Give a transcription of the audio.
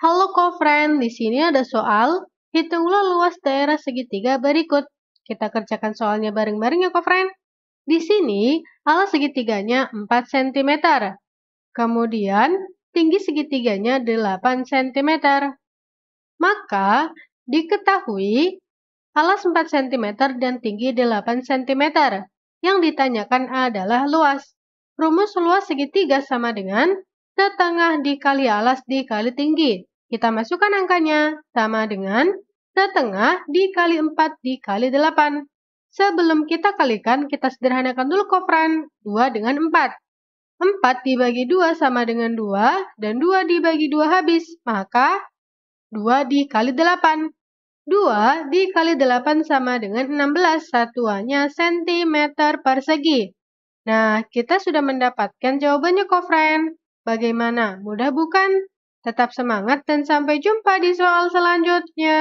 Halo co-friend, di sini ada soal Hitunglah luas daerah segitiga berikut. Kita kerjakan soalnya bareng-bareng ya co-friend. Di sini, alas segitiganya 4 cm. Kemudian, tinggi segitiganya 8 cm. Maka, diketahui alas 4 cm dan tinggi 8 cm. Yang ditanyakan adalah luas. Rumus luas segitiga sama dengan setengah dikali alas dikali tinggi. Kita masukkan angkanya sama dengan setengah dikali 4 dikali 8. Sebelum kita kalikan, kita sederhanakan dulu koperan 2 dengan 4. 4 dibagi 2 sama dengan 2, dan 2 dibagi 2 habis, maka 2 dikali 8. 2 dikali 8 sama dengan 16, satuannya cm persegi. Nah, kita sudah mendapatkan jawabannya, kofren. Bagaimana? Mudah bukan? Tetap semangat dan sampai jumpa di soal selanjutnya.